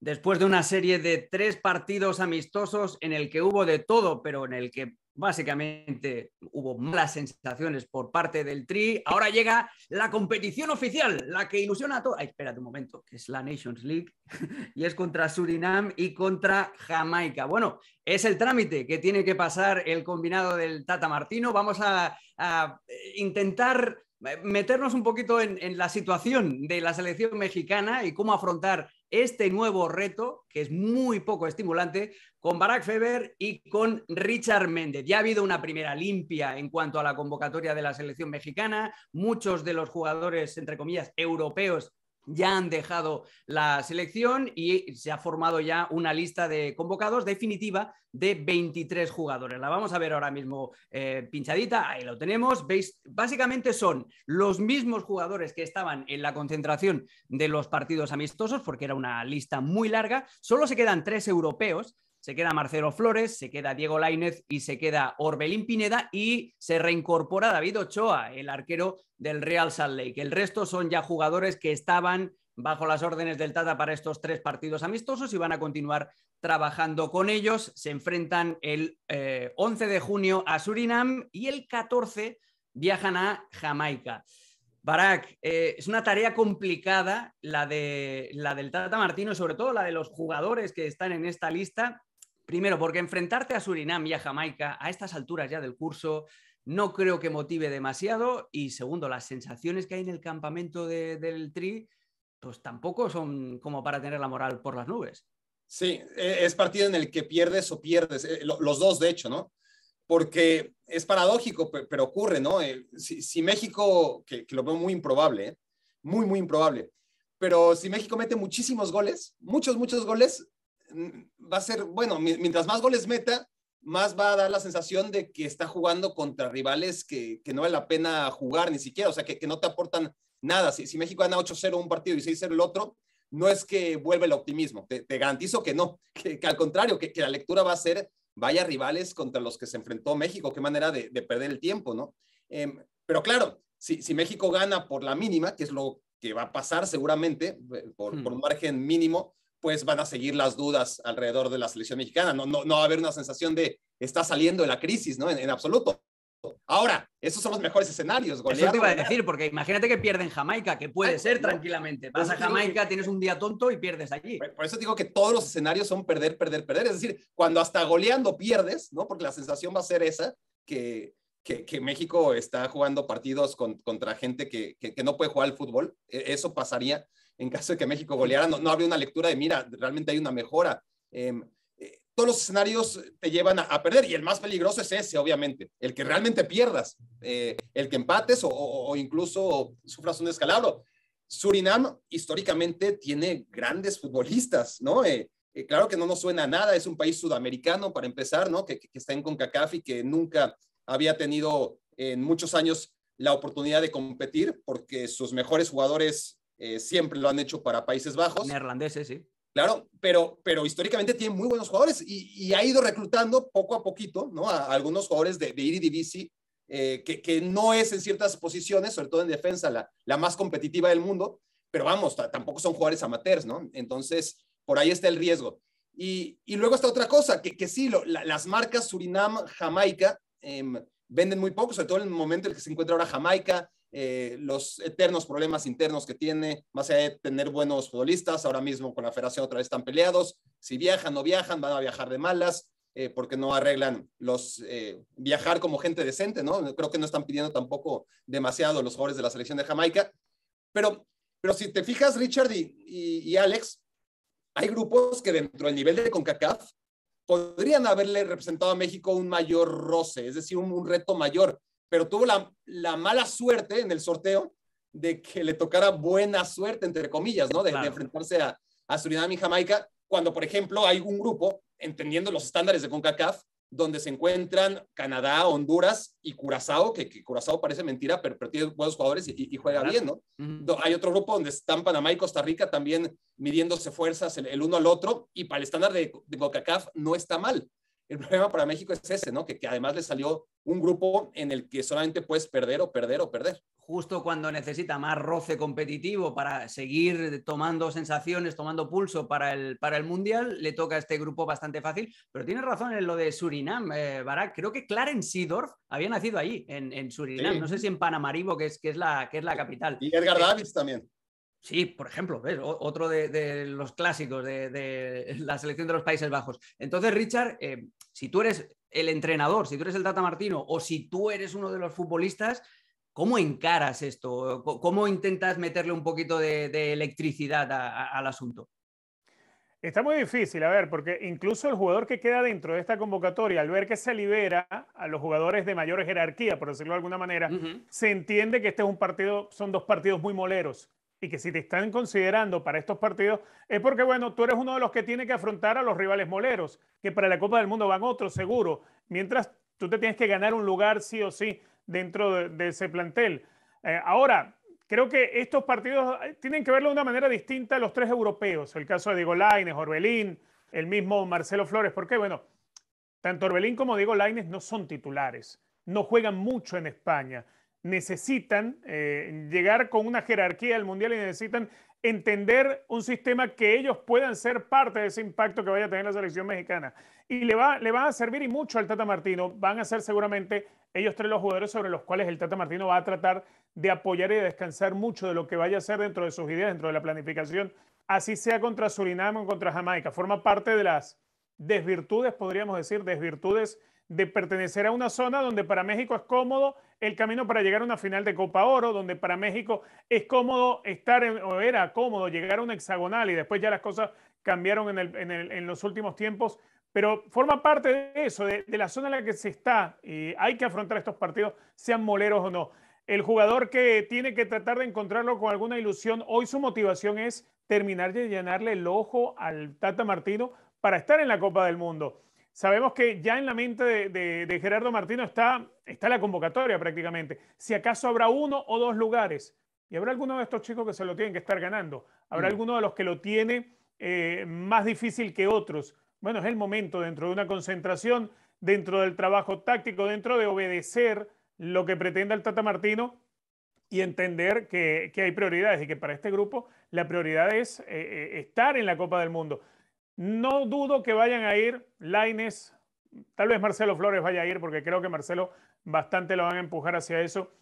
después de una serie de tres partidos amistosos en el que hubo de todo, pero en el que básicamente hubo malas sensaciones por parte del Tri. Ahora llega la competición oficial, la que ilusiona a todos. Espérate un momento, que es la Nations League y es contra Surinam y contra Jamaica. Bueno, es el trámite que tiene que pasar el combinado del Tata Martino. Vamos a intentar eh, meternos un poquito en, la situación de la selección mexicana y cómo afrontar este nuevo reto, que es muy poco estimulante, con Barack Feber y con Richard Méndez. Ya ha habido una primera limpia en cuanto a la convocatoria de la selección mexicana. Muchos de los jugadores, entre comillas, europeos ya han dejado la selección y se ha formado ya una lista de convocados definitiva de 23 jugadores. La vamos a ver ahora mismo eh, pinchadita, ahí lo tenemos. ¿Veis? Básicamente son los mismos jugadores que estaban en la concentración de los partidos amistosos, porque era una lista muy larga. Solo se quedan tres europeos, se queda Marcelo Flores, se queda Diego Lainez y se queda Orbelín Pineda y se reincorpora David Ochoa, el arquero del Real Salt Lake. El resto son ya jugadores que estaban bajo las órdenes del Tata para estos tres partidos amistosos y van a continuar trabajando con ellos. Se enfrentan el 11 eh, de junio a Surinam y el 14 viajan a Jamaica. Barak, eh, es una tarea complicada la, de, la del Tata Martino, sobre todo la de los jugadores que están en esta lista. Primero, porque enfrentarte a Surinam y a Jamaica a estas alturas ya del curso no creo que motive demasiado. Y segundo, las sensaciones que hay en el campamento del Tri, pues tampoco son como para tener la moral por las nubes. Sí, e, es partido en el que pierdes o pierdes, eh, los dos de hecho, ¿no? Porque es paradójico, pero ocurre, ¿no? Eh, si, México, que, lo veo muy improbable, ¿eh? muy, muy improbable, pero si México mete muchísimos goles, muchos, muchos goles, va a ser, bueno, mientras más goles meta, más va a dar la sensación de que está jugando contra rivales que, no vale la pena jugar ni siquiera, o sea, que, no te aportan nada. Si, si México gana 8-0 un partido y 6-0 el otro, no es que vuelve el optimismo, te, garantizo que no, que, al contrario, que, la lectura va a ser, vaya rivales contra los que se enfrentó México, qué manera de, perder el tiempo, ¿no? Em, pero claro, si, si México gana por la mínima, que es lo que va a pasar seguramente, eh, por, hmm. por un margen mínimo, pues van a seguir las dudas alrededor de la selección mexicana. No, va a haber una sensación de está saliendo de la crisis, ¿no? En, absoluto. Ahora, esos son los mejores escenarios, golear, Eso te iba a decir, porque imagínate que pierden Jamaica, que puede ser tranquilamente. Vas a Jamaica, tienes un día tonto y pierdes allí. Por eso digo que todos los escenarios son perder, perder, perder. Es decir, cuando hasta goleando pierdes, ¿no? Porque la sensación va a ser esa, que, que, que México está jugando partidos contra gente que, no puede jugar al fútbol. E, eso pasaría en caso de que México goleara, no, no habría una lectura de, mira, realmente hay una mejora. Em, eh, todos los escenarios te llevan a, perder y el más peligroso es ese, obviamente, el que realmente pierdas, eh, el que empates o, incluso sufras un descalabro. Surinam históricamente tiene grandes futbolistas, ¿no? Eh, claro que no nos suena a nada, es un país sudamericano para empezar, ¿no? Que, que está en CONCACAF y que nunca había tenido en muchos años la oportunidad de competir porque sus mejores jugadores eh, siempre lo han hecho para Países Bajos. Neerlandeses, sí. Claro, pero, pero históricamente tiene muy buenos jugadores y, y ha ido reclutando poco a poquito, ¿no? A, algunos jugadores de, de eh, que, que, no es en ciertas posiciones, sobre todo en defensa, la, la más competitiva del mundo, pero vamos, tampoco son jugadores amateurs, ¿no? Entonces, por ahí está el riesgo. Y, y luego está otra cosa, que, que sí, lo, las marcas Surinam, Jamaica, em, venden muy poco, sobre todo en el momento en el que se encuentra ahora Jamaica, eh, los eternos problemas internos que tiene, más allá de tener buenos futbolistas, ahora mismo con la federación otra vez están peleados, si viajan o no viajan, van a viajar de malas, eh, porque no arreglan los eh, viajar como gente decente, ¿no? Creo que no están pidiendo tampoco demasiado los jugadores de la selección de Jamaica, pero, pero si te fijas, Richard y, Alex, hay grupos que dentro del nivel de CONCACAF podrían haberle representado a México un mayor roce, es decir, un reto mayor pero tuvo la, mala suerte en el sorteo de que le tocara buena suerte, entre comillas, ¿no? De, enfrentarse a, a, Surinam y Jamaica, cuando, por ejemplo, hay un grupo, entendiendo los estándares de CONCACAF, donde se encuentran Canadá, Honduras y Curazao, que, que Curazao parece mentira, pero, tiene buenos jugadores y, juega bien, ¿no? Hay otro grupo donde están Panamá y Costa Rica también midiéndose fuerzas el, uno al otro y para el estándar de, de CONCACAF no está mal el problema para México es ese, ¿no? Que, además le salió un grupo en el que solamente puedes perder o perder o perder. Justo cuando necesita más roce competitivo para seguir tomando sensaciones, tomando pulso para el, para el Mundial, le toca a este grupo bastante fácil. Pero tienes razón en lo de Surinam, eh, Barak. Creo que Clarence Seedorf había nacido ahí, en, Surinam. No sé si en Panamaribo, que es, que es, la, que es la capital. Y Edgar eh, Davis también. Sí, por ejemplo, otro de, los clásicos de, la selección de los Países Bajos. Entonces, Richard, eh, si tú eres el entrenador, si tú eres el Tata Martino o si tú eres uno de los futbolistas, ¿cómo encaras esto? ¿Cómo intentas meterle un poquito de, electricidad al asunto? Está muy difícil, a ver, porque incluso el jugador que queda dentro de esta convocatoria, al ver que se libera a los jugadores de mayor jerarquía, por decirlo de alguna manera, se entiende que este es un partido, son dos partidos muy moleros y que si te están considerando para estos partidos es porque, bueno, tú eres uno de los que tiene que afrontar a los rivales moleros, que para la Copa del Mundo van otros, seguro, mientras tú te tienes que ganar un lugar sí o sí dentro de, ese plantel. Eh, ahora, creo que estos partidos eh, tienen que verlo de una manera distinta a los tres europeos, el caso de Diego Laines, Orbelín, el mismo Marcelo Flores, porque, bueno, tanto Orbelín como Diego Laines no son titulares, no juegan mucho en España necesitan eh, llegar con una jerarquía al mundial y necesitan entender un sistema que ellos puedan ser parte de ese impacto que vaya a tener la selección mexicana. Y le va, le va a servir y mucho al Tata Martino. Van a ser seguramente ellos tres los jugadores sobre los cuales el Tata Martino va a tratar de apoyar y descansar mucho de lo que vaya a hacer dentro de sus ideas, dentro de la planificación, así sea contra Surinam o contra Jamaica. Forma parte de las desvirtudes, podríamos decir, desvirtudes de pertenecer a una zona donde para México es cómodo el camino para llegar a una final de Copa Oro, donde para México es cómodo estar, en, o era cómodo llegar a un hexagonal y después ya las cosas cambiaron en, los últimos tiempos, pero forma parte de eso, de, de, la zona en la que se está y hay que afrontar estos partidos, sean moleros o no. El jugador que tiene que tratar de encontrarlo con alguna ilusión, hoy su motivación es terminar de llenarle el ojo al Tata Martino para estar en la Copa del Mundo. Sabemos que ya en la mente de, Gerardo Martino está, la convocatoria prácticamente. Si acaso habrá uno o dos lugares, y habrá alguno de estos chicos que se lo tienen que estar ganando, habrá mm. alguno de los que lo tiene eh, más difícil que otros. Bueno, es el momento dentro de una concentración, dentro del trabajo táctico, dentro de obedecer lo que pretenda el Tata Martino y entender que, hay prioridades y que para este grupo la prioridad es eh, eh, estar en la Copa del Mundo. No dudo que vayan a ir Laines, tal vez Marcelo Flores vaya a ir, porque creo que Marcelo bastante lo van a empujar hacia eso.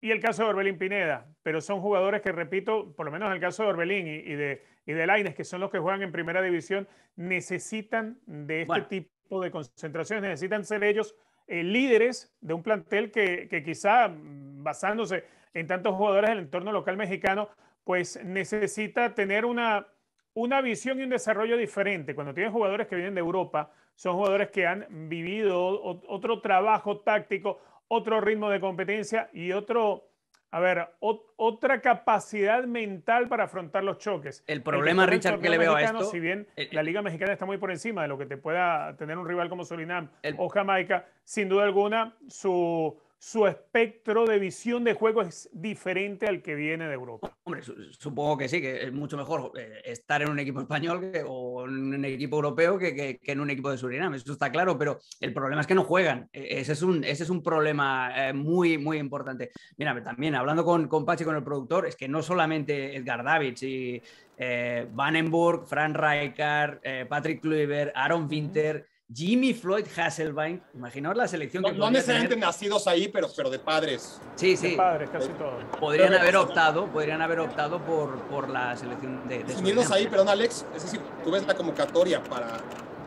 Y el caso de Orbelín Pineda, pero son jugadores que, repito, por lo menos el caso de Orbelín y, de, de Laines, que son los que juegan en primera división, necesitan de este tipo de concentraciones, necesitan ser ellos eh, líderes de un plantel que, que quizá basándose en tantos jugadores del entorno local mexicano, pues necesita tener una una visión y un desarrollo diferente. Cuando tienes jugadores que vienen de Europa, son jugadores que han vivido otro trabajo táctico, otro ritmo de competencia y otro, a ver, otra capacidad mental para afrontar los choques. El problema, Richard, que le veo a esto. Si bien la Liga Mexicana está muy por encima de lo que te pueda tener un rival como Surinam o Jamaica, sin duda alguna, su su espectro de visión de juego es diferente al que viene de Europa. Hombre, supongo que sí, que es mucho mejor eh, estar en un equipo español o en un equipo europeo que, en un equipo de Surinam, eso está claro, pero el problema es que no juegan. E, e, ese es un, ese es un problema eh, muy, muy importante. Mira, también hablando con, con con el productor, es que no solamente Edgar Davids y vanenburg eh, Vandenburg, Fran Rijkaard, Patrick Kluivert, Aaron Winter Jimmy Floyd Hasselbein, imaginaos la selección que No necesariamente nacidos ahí, pero, pero de padres. Sí, sí. De padres, casi todos. Podrían haber optado, podrían haber optado por, por la selección de, de ahí, perdón, Alex, es decir, tú ves la convocatoria para,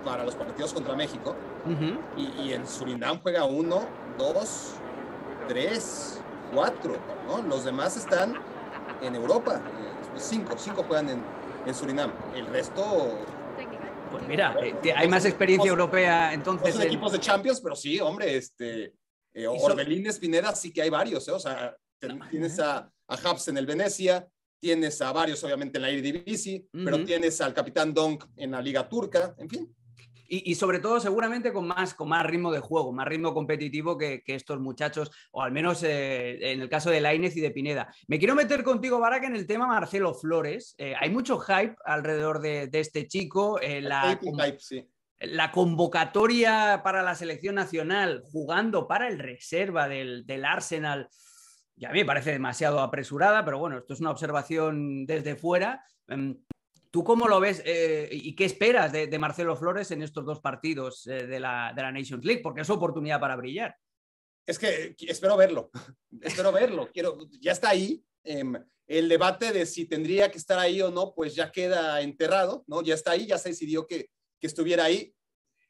para los partidos contra México y, en Surinam juega uno, dos, tres, cuatro, Los demás están en Europa, eh, cinco, cinco juegan en, en Surinam. El resto pues mira, eh, hay más experiencia europea entonces. equipos de Champions, pero sí, hombre, este, eh, Orbelín Espineda sí que hay varios, ¿eh? o sea, tienes a, a Habs en el Venecia, tienes a varios obviamente en la Eredivisie, pero tienes al capitán Donk en la Liga Turca, en fin y, sobre todo seguramente con más, con más ritmo de juego, más ritmo competitivo que, estos muchachos, o al menos eh, en el caso de Lainez y de Pineda. Me quiero meter contigo, Barak, en el tema Marcelo Flores. Eh, hay mucho hype alrededor de, este chico. Eh, la, hype, sí. la, convocatoria para la selección nacional jugando para el reserva del, del Arsenal y a mí me parece demasiado apresurada, pero bueno, esto es una observación desde fuera. Em, ¿Tú cómo lo ves eh, y qué esperas de, Marcelo Flores en estos dos partidos eh, de, la, de, la, Nations League? Porque es oportunidad para brillar. Es que eh, espero verlo, espero verlo. Quiero, ya está ahí. Em, el debate de si tendría que estar ahí o no, pues ya queda enterrado, ¿no? Ya está ahí, ya se decidió que, que estuviera ahí.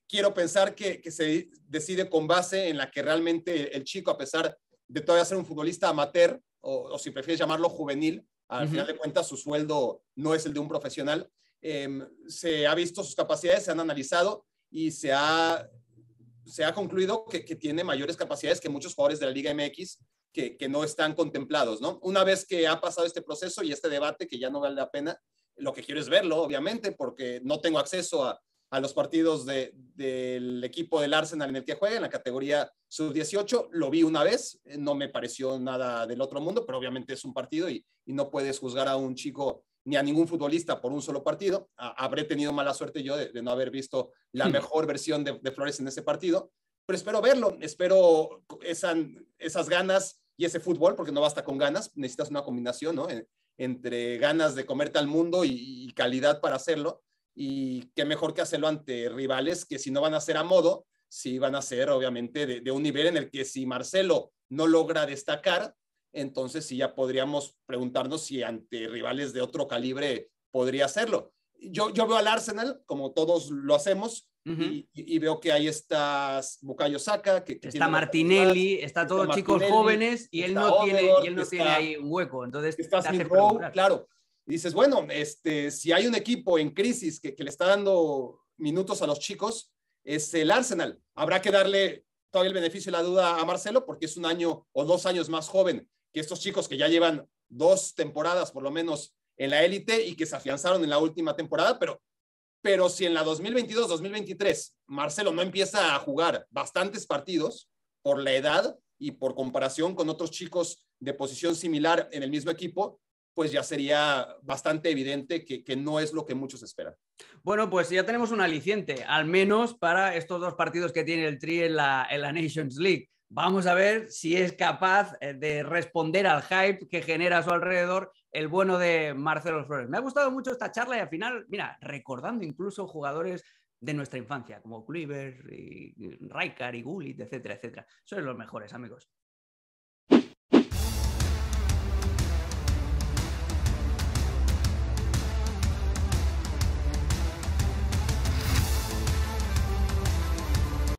Quiero pensar que, que, se decide con base en la que realmente el chico, a pesar de todavía ser un futbolista amateur, o, o si prefieres llamarlo juvenil, al final de cuentas, su sueldo no es el de un profesional. Em, se ha visto sus capacidades, se han analizado y se ha, se ha concluido que, tiene mayores capacidades que muchos jugadores de la Liga MX que, que, no están contemplados, ¿no? Una vez que ha pasado este proceso y este debate, que ya no vale la pena, lo que quiero es verlo, obviamente, porque no tengo acceso a, a los partidos del equipo del Arsenal en el que juega, en la categoría sub-18. Lo vi una vez, eh, no me pareció nada del otro mundo, pero obviamente es un partido y, no puedes juzgar a un chico ni a ningún futbolista por un solo partido. habré tenido mala suerte yo de, no haber visto la hmm. mejor versión de, Flores en ese partido, pero espero verlo, espero esas ganas y ese fútbol, porque no basta con ganas, necesitas una combinación, entre ganas de comerte al mundo y calidad para hacerlo y qué mejor que hacerlo ante rivales que si no van a ser a modo, si van a ser obviamente de, un nivel en el que si Marcelo no logra destacar, entonces sí ya podríamos preguntarnos si ante rivales de otro calibre podría hacerlo. Yo, yo veo al Arsenal, como todos lo hacemos, y, veo que hay estas Bucayo Saca, que, que, está Martinelli, está todos chicos jóvenes y él, no tiene, él no tiene ahí un hueco. Entonces, está Smith Rowe, claro dices, bueno, este, si hay un equipo en crisis que, le está dando minutos a los chicos, es el Arsenal. Habrá que darle todavía el beneficio y la duda a Marcelo porque es un año o dos años más joven que estos chicos que ya llevan dos temporadas por lo menos en la élite y que se afianzaron en la última temporada, pero, pero si en la 2022-2023 Marcelo no empieza a jugar bastantes partidos por la edad y por comparación con otros chicos de posición similar en el mismo equipo, pues ya sería bastante evidente que, no es lo que muchos esperan. Bueno, pues ya tenemos un aliciente, al menos para estos dos partidos que tiene el Tri en la, Nations League. Vamos a ver si es capaz eh, de responder al hype que genera a su alrededor el bueno de Marcelo Flores. Me ha gustado mucho esta charla y al final, mira, recordando incluso jugadores de nuestra infancia, como Kluivert, y Rijkaard y Gullit, etcétera, etcétera. Son los mejores, amigos.